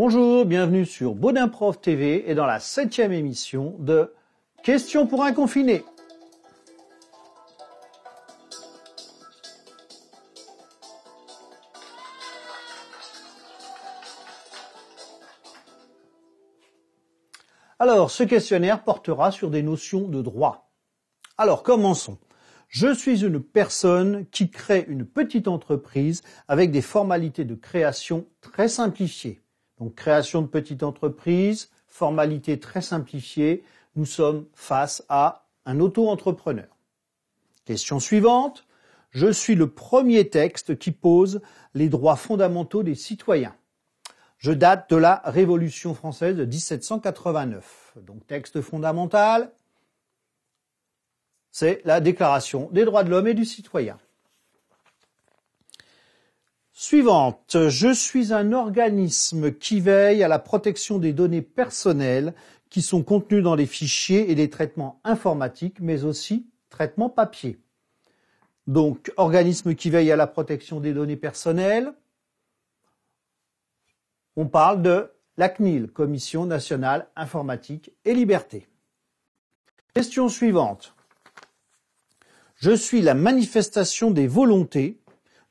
Bonjour, bienvenue sur Baudin Prof TV et dans la septième émission de Questions pour un confiné. Alors, ce questionnaire portera sur des notions de droit. Alors, commençons. Je suis une personne qui crée une petite entreprise avec des formalités de création très simplifiées. Donc création de petites entreprises, formalité très simplifiée, nous sommes face à un auto-entrepreneur. Question suivante. Je suis le premier texte qui pose les droits fondamentaux des citoyens. Je date de la Révolution française de 1789. Donc texte fondamental, c'est la Déclaration des droits de l'homme et du citoyen suivante. Je suis un organisme qui veille à la protection des données personnelles qui sont contenues dans les fichiers et les traitements informatiques, mais aussi traitements papier. Donc, organisme qui veille à la protection des données personnelles. On parle de la CNIL, Commission nationale informatique et liberté. Question suivante. Je suis la manifestation des volontés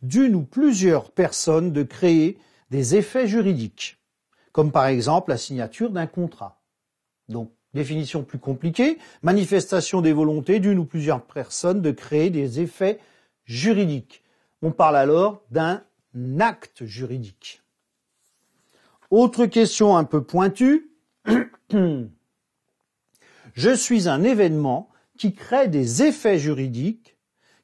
d'une ou plusieurs personnes de créer des effets juridiques, comme par exemple la signature d'un contrat. Donc, définition plus compliquée, manifestation des volontés d'une ou plusieurs personnes de créer des effets juridiques. On parle alors d'un acte juridique. Autre question un peu pointue. Je suis un événement qui crée des effets juridiques,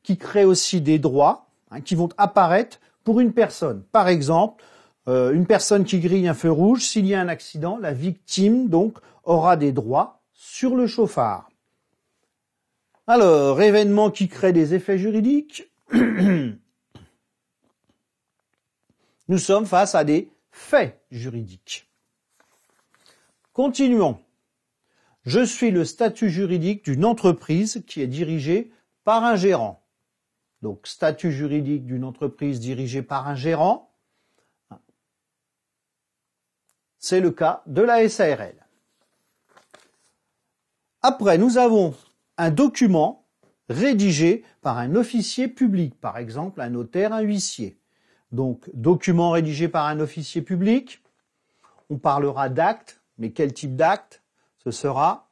qui crée aussi des droits, Hein, qui vont apparaître pour une personne. Par exemple, euh, une personne qui grille un feu rouge, s'il y a un accident, la victime donc aura des droits sur le chauffard. Alors, événement qui crée des effets juridiques. Nous sommes face à des faits juridiques. Continuons. Je suis le statut juridique d'une entreprise qui est dirigée par un gérant. Donc statut juridique d'une entreprise dirigée par un gérant. C'est le cas de la SARL. Après, nous avons un document rédigé par un officier public, par exemple un notaire, un huissier. Donc, document rédigé par un officier public. On parlera d'acte, mais quel type d'acte Ce sera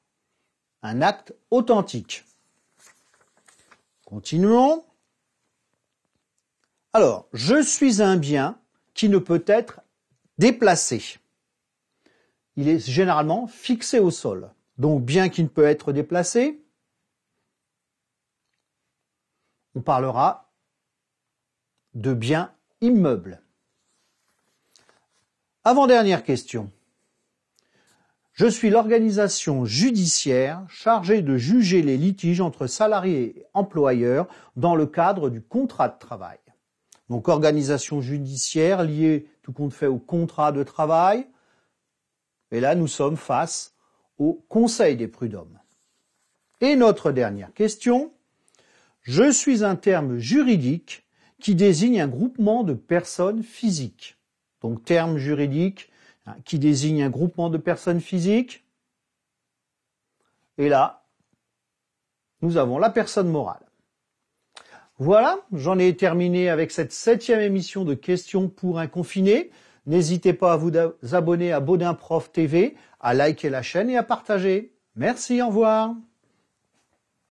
un acte authentique. Continuons. Alors, je suis un bien qui ne peut être déplacé. Il est généralement fixé au sol. Donc, bien qui ne peut être déplacé, on parlera de bien immeuble. Avant-dernière question. Je suis l'organisation judiciaire chargée de juger les litiges entre salariés et employeurs dans le cadre du contrat de travail. Donc organisation judiciaire liée, tout compte fait, au contrat de travail. Et là, nous sommes face au Conseil des prud'hommes. Et notre dernière question. Je suis un terme juridique qui désigne un groupement de personnes physiques. Donc terme juridique hein, qui désigne un groupement de personnes physiques. Et là, nous avons la personne morale. Voilà, j'en ai terminé avec cette septième émission de questions pour un confiné. N'hésitez pas à vous abonner à Baudin Prof TV, à liker la chaîne et à partager. Merci, au revoir.